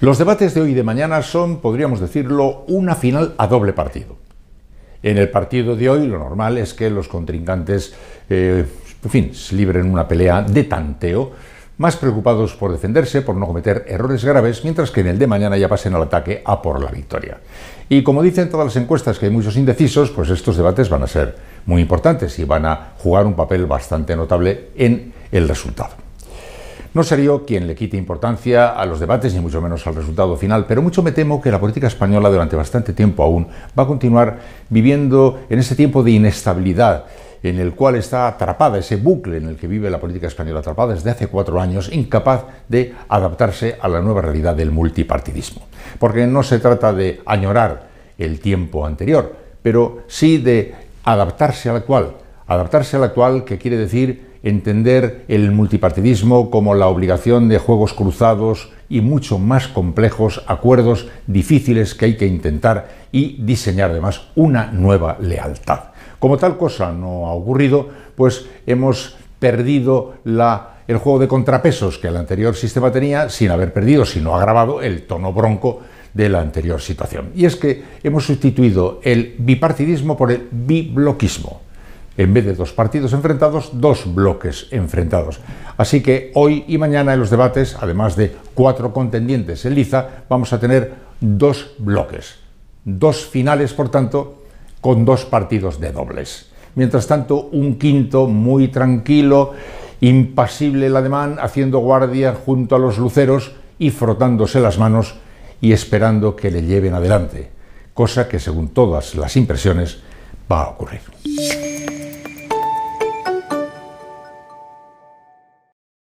Los debates de hoy y de mañana son, podríamos decirlo, una final a doble partido. En el partido de hoy lo normal es que los contrincantes, eh, en fin, se libren una pelea de tanteo, más preocupados por defenderse, por no cometer errores graves, mientras que en el de mañana ya pasen al ataque a por la victoria. Y como dicen todas las encuestas que hay muchos indecisos, pues estos debates van a ser muy importantes y van a jugar un papel bastante notable en el resultado. No sería yo quien le quite importancia a los debates, ni mucho menos al resultado final, pero mucho me temo que la política española durante bastante tiempo aún va a continuar viviendo en ese tiempo de inestabilidad en el cual está atrapada, ese bucle en el que vive la política española atrapada desde hace cuatro años, incapaz de adaptarse a la nueva realidad del multipartidismo. Porque no se trata de añorar el tiempo anterior, pero sí de adaptarse al actual. Adaptarse al actual que quiere decir entender el multipartidismo como la obligación de juegos cruzados y mucho más complejos acuerdos difíciles que hay que intentar y diseñar además una nueva lealtad. Como tal cosa no ha ocurrido, pues hemos perdido el juego de contrapesos que el anterior sistema tenía sin haber perdido, sino agravado el tono bronco de la anterior situación. Y es que hemos sustituido el bipartidismo por el bibloquismo en vez de dos partidos enfrentados, dos bloques enfrentados. Así que hoy y mañana en los debates, además de cuatro contendientes en liza, vamos a tener dos bloques, dos finales, por tanto, con dos partidos de dobles. Mientras tanto, un quinto muy tranquilo, impasible el alemán, haciendo guardia junto a los luceros y frotándose las manos y esperando que le lleven adelante, cosa que según todas las impresiones va a ocurrir.